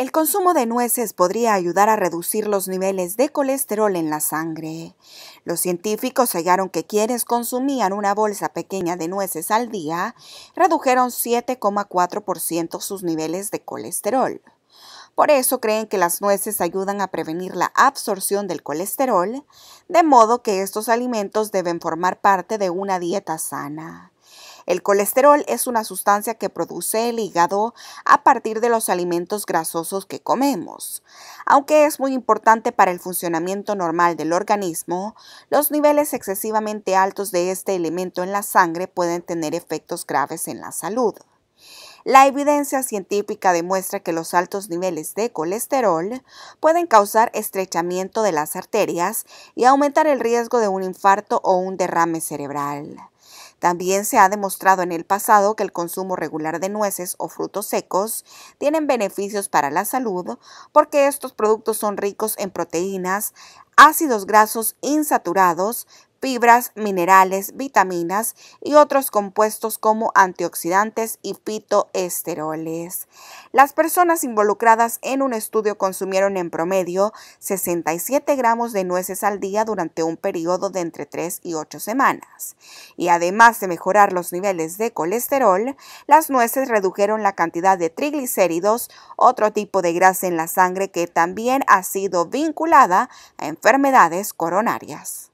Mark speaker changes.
Speaker 1: El consumo de nueces podría ayudar a reducir los niveles de colesterol en la sangre. Los científicos hallaron que quienes consumían una bolsa pequeña de nueces al día redujeron 7,4% sus niveles de colesterol. Por eso creen que las nueces ayudan a prevenir la absorción del colesterol, de modo que estos alimentos deben formar parte de una dieta sana. El colesterol es una sustancia que produce el hígado a partir de los alimentos grasosos que comemos. Aunque es muy importante para el funcionamiento normal del organismo, los niveles excesivamente altos de este elemento en la sangre pueden tener efectos graves en la salud. La evidencia científica demuestra que los altos niveles de colesterol pueden causar estrechamiento de las arterias y aumentar el riesgo de un infarto o un derrame cerebral. También se ha demostrado en el pasado que el consumo regular de nueces o frutos secos tienen beneficios para la salud porque estos productos son ricos en proteínas, ácidos grasos insaturados, fibras, minerales, vitaminas y otros compuestos como antioxidantes y fitoesteroles. Las personas involucradas en un estudio consumieron en promedio 67 gramos de nueces al día durante un periodo de entre 3 y 8 semanas. Y además de mejorar los niveles de colesterol, las nueces redujeron la cantidad de triglicéridos, otro tipo de grasa en la sangre que también ha sido vinculada a enfermedades coronarias.